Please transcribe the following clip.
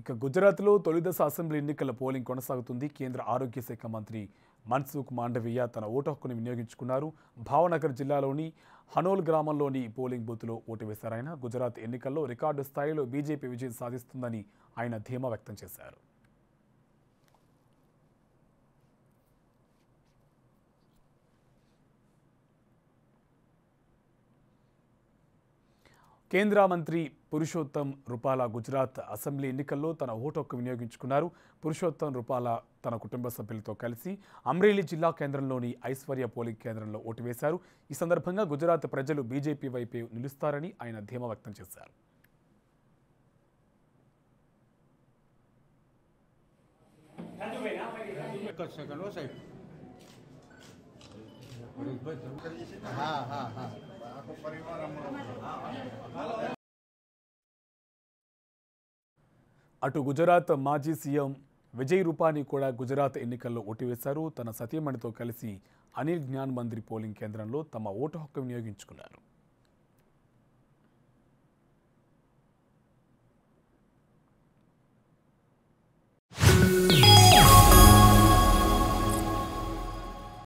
ఇక గుజరాత్లో తొలిదశ అసెంబ్లీ ఎన్నికల పోలింగ్ కొనసాగుతుంది కేంద్ర ఆరోగ్య శాఖ మంత్రి మన్సుఖ్ మాండవీయ తన ఓటు హక్కును వినియోగించుకున్నారు భావనగర్ జిల్లాలోని హనోల్ గ్రామంలోని పోలింగ్ బూత్లో ఓటు వేశారాయన గుజరాత్ ఎన్నికల్లో రికార్డు స్థాయిలో బీజేపీ విజయం సాధిస్తుందని ఆయన ధీమా వ్యక్తం చేశారు కేంద్ర మంత్రి పురుషోత్తం రూపాల గుజరాత్ అసెంబ్లీ ఎన్నికల్లో తన ఓటు హక్కు వినియోగించుకున్నారు పురుషోత్తం రూపాల తన కుటుంబ సభ్యులతో కలిసి అమ్రేలీ జిల్లా కేంద్రంలోని ఐశ్వర్య పోలింగ్ కేంద్రంలో ఓటు వేశారు ఈ సందర్భంగా గుజరాత్ ప్రజలు బీజేపీ వైపే నిలుస్తారని ఆయన ధీమా వ్యక్తం చేశారు हाँ అటు గుజరాత్ మాజీ సీఎం విజయ్ రూపానీ కూడా గుజరాత్ ఎన్నికల్లో వేశారు తన సతీమణితో కలిసి అనిల్ జ్ఞాన్ మందిర్ పోలింగ్ కేంద్రంలో తమ ఓటు హక్కు వినియోగించుకున్నారు